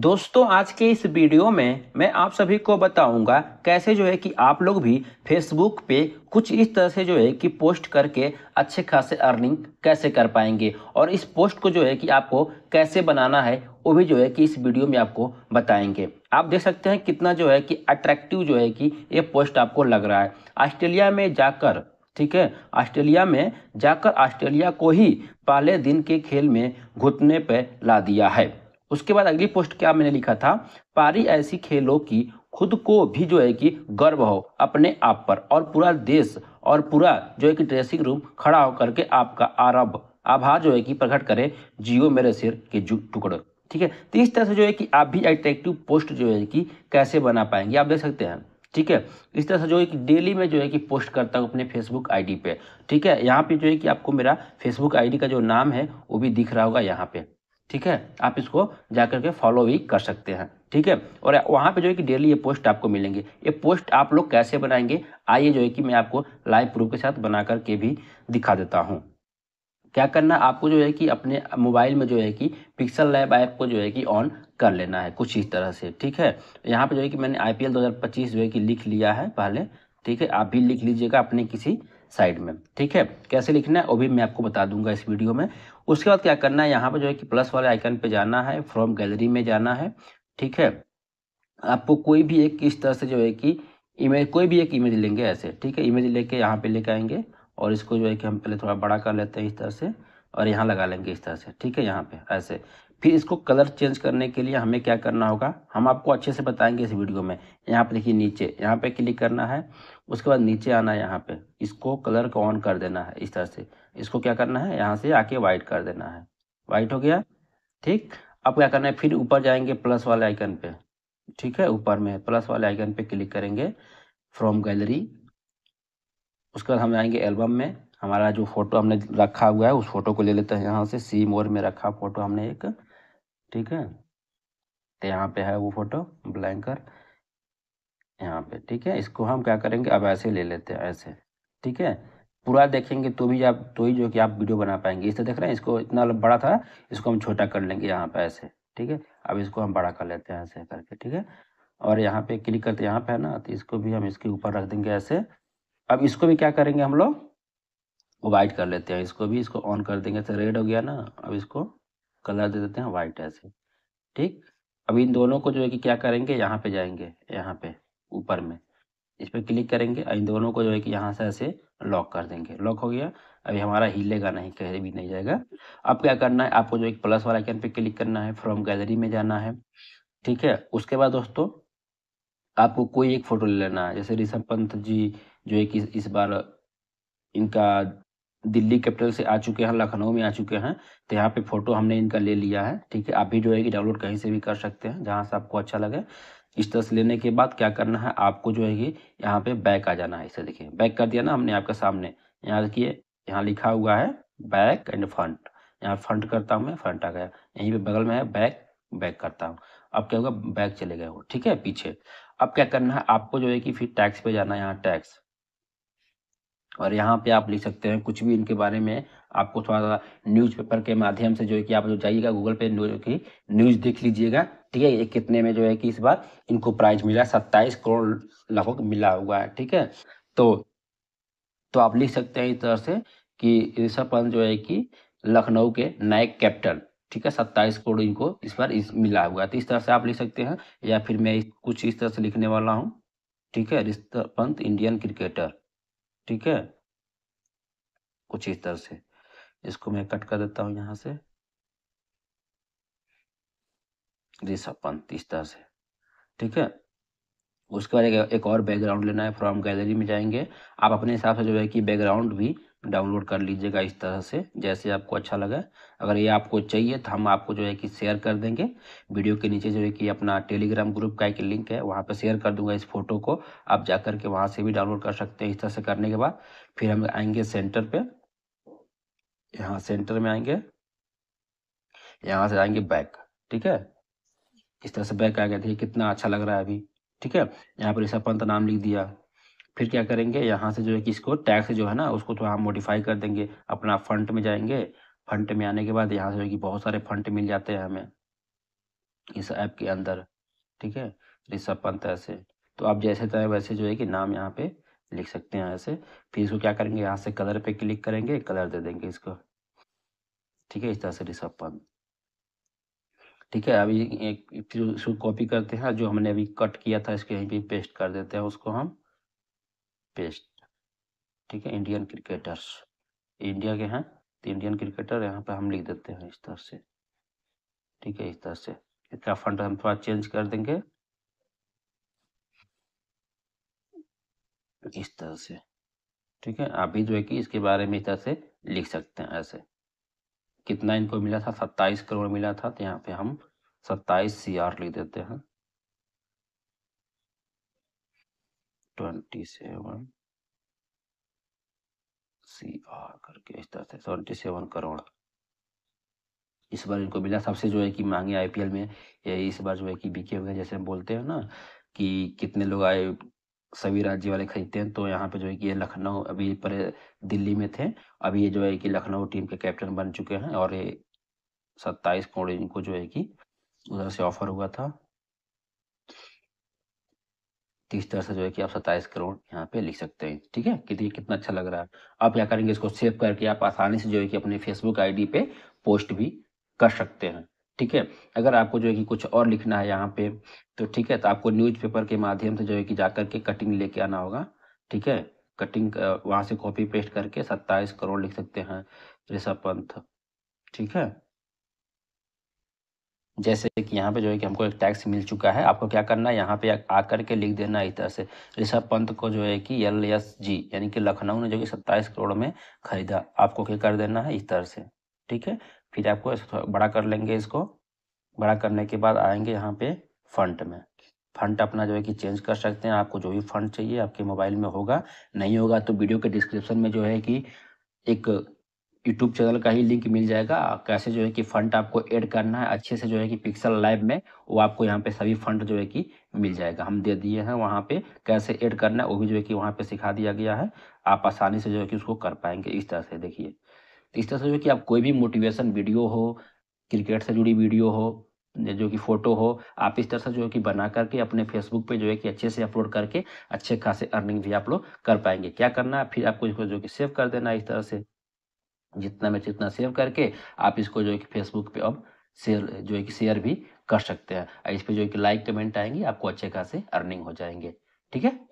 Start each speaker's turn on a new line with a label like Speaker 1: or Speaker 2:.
Speaker 1: दोस्तों आज के इस वीडियो में मैं आप सभी को बताऊंगा कैसे जो है कि आप लोग भी फेसबुक पे कुछ इस तरह से जो है कि पोस्ट करके अच्छे खासे अर्निंग कैसे कर पाएंगे और इस पोस्ट को जो है कि आपको कैसे बनाना है वो भी जो है कि इस वीडियो में आपको बताएंगे आप देख सकते हैं कितना जो है कि अट्रैक्टिव जो है कि ये पोस्ट आपको लग रहा है ऑस्ट्रेलिया में जाकर ठीक है ऑस्ट्रेलिया में जाकर ऑस्ट्रेलिया को ही पहले दिन के खेल में घुटने पर ला दिया है उसके बाद अगली पोस्ट क्या मैंने लिखा था पारी ऐसी खेलो कि खुद को भी जो है कि गर्व हो अपने आप पर और पूरा देश और पूरा जो है कि ड्रेसिंग रूम खड़ा होकर के आपका आरब आभार जो है कि प्रकट करे जियो मेरे सिर के टुकड़े ठीक है तो इस तरह से जो है कि आप भी अट्रैक्टिव पोस्ट जो है कि कैसे बना पाएंगे आप देख सकते हैं ठीक है इस तरह से जो है कि डेली में जो है कि पोस्ट करता हूँ अपने फेसबुक आईडी पे ठीक है यहाँ पे जो है कि आपको मेरा फेसबुक आईडी का जो नाम है वो भी दिख रहा होगा यहाँ पे ठीक है आप इसको जा करके फॉलो भी कर सकते हैं ठीक है और वहाँ पे जो है कि डेली ये पोस्ट आपको मिलेंगे ये पोस्ट आप लोग कैसे बनाएंगे आइए जो है कि मैं आपको लाइव प्रूफ के साथ बना करके भी दिखा देता हूँ क्या करना आपको जो है कि अपने मोबाइल में जो है कि पिक्सल लैब ऐप को जो है कि ऑन कर लेना है कुछ इस तरह से ठीक है यहाँ पे जो है कि मैंने आई पी जो है कि लिख लिया है पहले ठीक है आप भी लिख लीजिएगा अपने किसी साइड में ठीक है कैसे लिखना है वो भी मैं आपको बता दूंगा इस वीडियो में उसके बाद क्या करना है यहाँ पर जो है कि प्लस वाले आइकन पे जाना है फ्रॉम गैलरी में जाना है ठीक है आपको कोई भी एक इस तरह से जो है कि इमेज कोई भी एक इमेज लेंगे ऐसे ठीक है इमेज लेके यहाँ पे लेके आएंगे और इसको जो है कि हम पहले थोड़ा बड़ा कर लेते हैं इस तरह से और यहाँ लगा लेंगे इस तरह से ठीक है यहाँ पे ऐसे फिर इसको कलर चेंज करने के लिए हमें क्या करना होगा हम आपको अच्छे से बताएंगे इस वीडियो में यहाँ पे देखिए नीचे यहाँ पे क्लिक करना है उसके बाद नीचे आना है यहाँ पे इसको कलर को ऑन कर देना है इस तरह से इसको क्या करना है यहाँ से आके वाइट कर देना है वाइट हो गया ठीक अब क्या करना है फिर ऊपर जाएंगे प्लस वाले आइकन पे ठीक है ऊपर में प्लस वाले आइकन पे क्लिक करेंगे फ्रॉम गैलरी उसके बाद हम जाएंगे एल्बम में हमारा जो फ़ोटो हमने रखा हुआ है उस फोटो को ले लेते हैं यहाँ से सी मोर में रखा फ़ोटो हमने एक ठीक है तो यहाँ पे है वो फ़ोटो ब्लैंकर यहाँ पे ठीक है इसको हम क्या करेंगे अब ऐसे ले लेते हैं ऐसे ठीक है पूरा देखेंगे तो भी आप तो ही जो कि आप वीडियो बना पाएंगे इसे देख रहे हैं इसको इतना बड़ा था इसको हम छोटा कर लेंगे यहाँ पे ऐसे ठीक है अब इसको हम बड़ा कर लेते हैं ऐसे करके ठीक है और यहाँ पे क्लिक करते यहाँ पे है ना तो इसको भी हम इसके ऊपर रख देंगे ऐसे अब इसको भी क्या करेंगे हम लोग वाइट कर लेते हैं इसको भी इसको ऑन कर देंगे तो रेड हो गया ना अब इसको कलर दे देते हैं वाइट ऐसे ठीक अब इन दोनों को जो है कि क्या करेंगे यहाँ पे जाएंगे यहाँ पे ऊपर में इस पर क्लिक करेंगे और इन दोनों को जो है कि यहाँ से ऐसे लॉक कर देंगे लॉक हो गया अभी हमारा हिलेगा नहीं कहीं भी नहीं जाएगा अब क्या करना है आपको जो एक प्लस वाला आइकन पे क्लिक करना है फ्रॉम गैलरी में जाना है ठीक है उसके बाद दोस्तों आपको कोई एक फ़ोटो ले लेना है जैसे ऋषभ पंत जी जो है कि इस बार इनका दिल्ली कैपिटल से आ चुके हैं लखनऊ में आ चुके हैं तो यहाँ पे फ़ोटो हमने इनका ले लिया है ठीक है आप भी जो है कि डाउनलोड कहीं से भी कर सकते हैं जहाँ से आपको अच्छा लगे इस तरह से लेने के बाद क्या करना है आपको जो है कि यहाँ पे बैक आ जाना है इसे देखिए बैक कर दिया ना हमने आपके सामने यहाँ देखिए यहाँ लिखा हुआ है बैक एंड फ्रंट यहाँ फ्रंट करता हूँ मैं फ्रंट आ गया यहीं पे बगल में है बैक बैक करता हूँ अब क्या होगा बैक चले गए हो ठीक है पीछे अब क्या करना है आपको जो है कि फिर टैक्स पे जाना है यहाँ टैक्स और यहाँ पे आप लिख सकते हैं कुछ भी इनके बारे में आपको थोड़ा सा न्यूज़पेपर के माध्यम से जो है कि आप जो जाइएगा गूगल पे न्यूज की न्यूज़ देख लीजिएगा ठीक है ये कितने में जो है कि इस बार इनको प्राइज मिला सत्ताईस करोड़ लगभग मिला हुआ है ठीक है तो तो आप लिख सकते हैं इस तरह से कि ऋषभ पंत जो है कि लखनऊ के नए कैप्टन ठीक है सत्ताईस करोड़ इनको इस बार इस मिला हुआ है तो इस तरह से आप लिख सकते हैं या फिर मैं कुछ इस तरह से लिखने वाला हूँ ठीक है ऋषभ पंत इंडियन क्रिकेटर ठीक है कुछ इस तरह से इसको मैं कट कर देता हूं यहां से ऋषभ इस तरह से ठीक है उसके बाद एक और बैकग्राउंड लेना है फ्रॉम गैलरी में जाएंगे आप अपने हिसाब से जो है कि बैकग्राउंड भी डाउनलोड कर लीजिएगा इस तरह से जैसे आपको अच्छा लगा अगर ये आपको चाहिए तो हम आपको जो है कि शेयर कर देंगे वीडियो के नीचे जो है कि अपना टेलीग्राम ग्रुप का एक लिंक है वहाँ पर शेयर कर दूंगा इस फोटो को आप जा करके वहाँ से भी डाउनलोड कर सकते हैं इस तरह से करने के बाद फिर हम आएंगे सेंटर पर यहाँ सेंटर में आएंगे यहाँ से आएंगे बैक ठीक है इस तरह से बैक आ गया देखिए कितना अच्छा लग रहा है अभी ठीक है यहाँ पर ऋषभ पंत नाम लिख दिया फिर क्या करेंगे यहाँ से जो है कि इसको टैक्स जो है ना उसको थोड़ा हम मॉडिफाई कर देंगे अपना फंड में जाएंगे फंड में आने के बाद यहाँ से जो है कि बहुत सारे फंड मिल जाते हैं हमें इस ऐप के अंदर ठीक है ऋषभ पंत ऐसे तो आप जैसे चाहे वैसे जो है कि नाम यहाँ पे लिख सकते हैं ऐसे फिर इसको क्या करेंगे यहाँ से कलर पे क्लिक करेंगे कलर दे देंगे इसको ठीक है इस तरह से ऋषभ पंत ठीक है अभी एक फिर उसको कॉपी करते हैं जो हमने अभी कट किया था इसके यहीं पर पेस्ट कर देते हैं उसको हम पेस्ट ठीक है इंडियन क्रिकेटर्स इंडिया के हैं तो इंडियन क्रिकेटर यहाँ पे हम लिख देते हैं इस तरह से ठीक है इस तरह से इसका फंड हम थोड़ा चेंज कर देंगे इस तरह से ठीक है आप भी जो है कि इसके बारे में इस तरह से लिख सकते हैं ऐसे कितना इनको मिला था सत्ताईस करोड़ मिला था तो यहाँ पे हम सत्ताईस सी लिख देते हैं ट्वेंटी सेवन सी आर करके इस तरह से ट्वेंटी सेवन करोड़ इस बार इनको मिला सबसे जो है कि मांगे आईपीएल में ये इस बार जो है कि बिके हुए जैसे हम बोलते हैं ना कि कितने लोग आए सभी राज्य वाले खरीदते हैं तो यहाँ पे जो है कि ये लखनऊ अभी पर दिल्ली में थे अभी ये जो है कि लखनऊ टीम के कैप्टन बन चुके हैं और ये सत्ताईस करोड़ इनको जो है कि उधर से ऑफर हुआ था तीस तरह से जो है कि आप सत्ताईस करोड़ यहाँ पे लिख सकते हैं ठीक है कि देखिए कितना अच्छा लग रहा है आप क्या करेंगे इसको सेव करके आप आसानी से जो है कि अपने फेसबुक आईडी पे पोस्ट भी कर सकते हैं ठीक है अगर आपको जो है कि कुछ और लिखना है यहाँ पे तो ठीक है तो आपको न्यूज़पेपर के माध्यम से जो है कि जाकर के कटिंग लेके आना होगा ठीक है कटिंग वहाँ से कॉपी पेस्ट करके सत्ताईस करोड़ लिख सकते हैं ऋषभ पंथ ठीक है जैसे कि यहाँ पे जो है कि हमको एक टैक्स मिल चुका है आपको क्या करना है यहाँ पे आकर के लिख देना है इस तरह से ऋषभ पंत को जो है कि एल एस जी यानी कि लखनऊ ने जो कि सत्ताईस करोड़ में खरीदा आपको क्या कर देना है इस तरह से ठीक है फिर आपको बड़ा कर लेंगे इसको बड़ा करने के बाद आएंगे यहाँ पे फंड में फंड अपना जो है कि चेंज कर सकते हैं आपको जो भी फंड चाहिए आपके मोबाइल में होगा नहीं होगा तो वीडियो के डिस्क्रिप्शन में जो है कि एक यूट्यूब चैनल का ही लिंक मिल जाएगा कैसे जो है कि फंड आपको ऐड करना है अच्छे से जो है कि पिक्सल लाइव में वो आपको यहाँ पे सभी फंड जो है कि मिल जाएगा हम दे दिए हैं वहाँ पे कैसे ऐड करना है वो भी जो है कि वहाँ पे सिखा दिया गया है आप आसानी से जो है कि उसको कर पाएंगे इस तरह से देखिए इस तरह से जो है कि आप कोई भी मोटिवेशन वीडियो हो क्रिकेट से जुड़ी वीडियो हो जो कि फ़ोटो हो आप इस तरह से जो है कि बना करके अपने फेसबुक पे जो है कि अच्छे से अपलोड करके अच्छे खासे अर्निंग भी आप लोग कर पाएंगे क्या करना है फिर आपको इसको जो कि सेव कर देना है इस तरह से जितना में जितना सेव करके आप इसको जो है कि फेसबुक पे अब शेयर जो है कि शेयर भी कर सकते हैं इस पर जो है कि लाइक कमेंट आएंगे आपको अच्छे खासे अर्निंग हो जाएंगे ठीक है